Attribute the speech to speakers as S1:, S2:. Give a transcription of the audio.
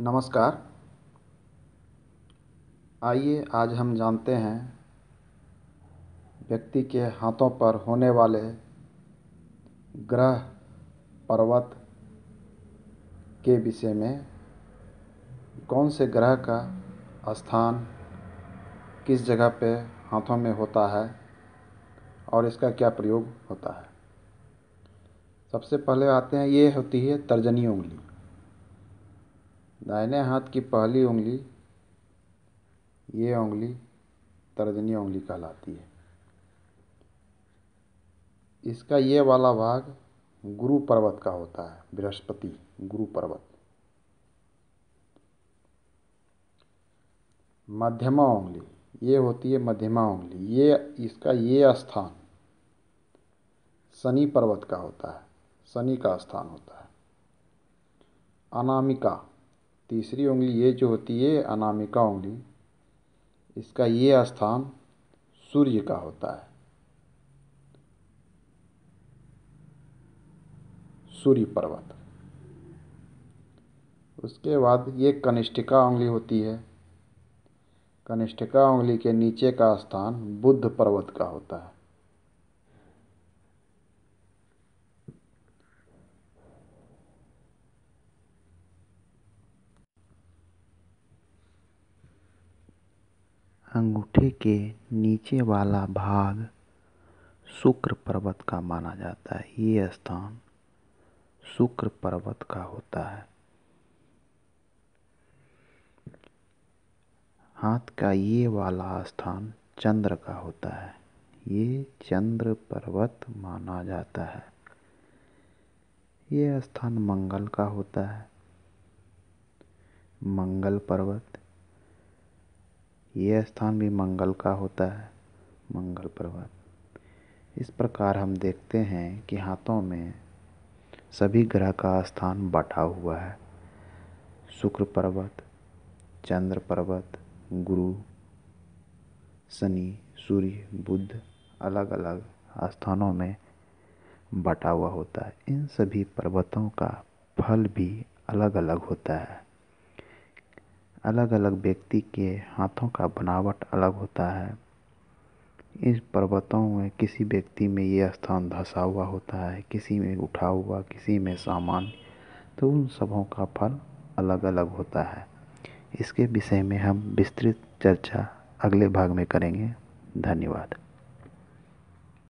S1: नमस्कार आइए आज हम जानते हैं व्यक्ति के हाथों पर होने वाले ग्रह पर्वत के विषय में कौन से ग्रह का स्थान किस जगह पे हाथों में होता है और इसका क्या प्रयोग होता है सबसे पहले आते हैं ये होती है तर्जनी उंगली दाहिने हाथ की पहली उंगली ये उंगली तर्जनी उंगली कहलाती है इसका ये वाला भाग गुरु पर्वत का होता है बृहस्पति गुरु पर्वत मध्यमा उंगली ये होती है मध्यमा उंगली ये इसका ये स्थान शनि पर्वत का होता है शनि का स्थान होता है अनामिका तीसरी उंगली ये जो होती है अनामिका उंगली इसका ये स्थान सूर्य का होता है सूर्य पर्वत उसके बाद ये कनिष्ठिका उंगली होती है कनिष्ठिका उंगली के नीचे का स्थान बुद्ध पर्वत का होता है
S2: अंगूठे के नीचे वाला भाग शुक्र पर्वत का माना जाता है ये स्थान शुक्र पर्वत का होता है हाथ का ये वाला स्थान चंद्र का होता है ये चंद्र पर्वत माना जाता है ये स्थान मंगल का होता है मंगल पर्वत यह स्थान भी मंगल का होता है मंगल पर्वत इस प्रकार हम देखते हैं कि हाथों में सभी ग्रह का स्थान बटा हुआ है शुक्र पर्वत चंद्र पर्वत गुरु शनि सूर्य बुद्ध अलग अलग स्थानों में बटा हुआ होता है इन सभी पर्वतों का फल भी अलग अलग होता है अलग अलग व्यक्ति के हाथों का बनावट अलग होता है इस पर्वतों में किसी व्यक्ति में ये स्थान धंसा हुआ होता है किसी में उठा हुआ किसी में सामान्य तो उन सबों का फल अलग अलग होता है इसके विषय में हम विस्तृत चर्चा अगले भाग में करेंगे धन्यवाद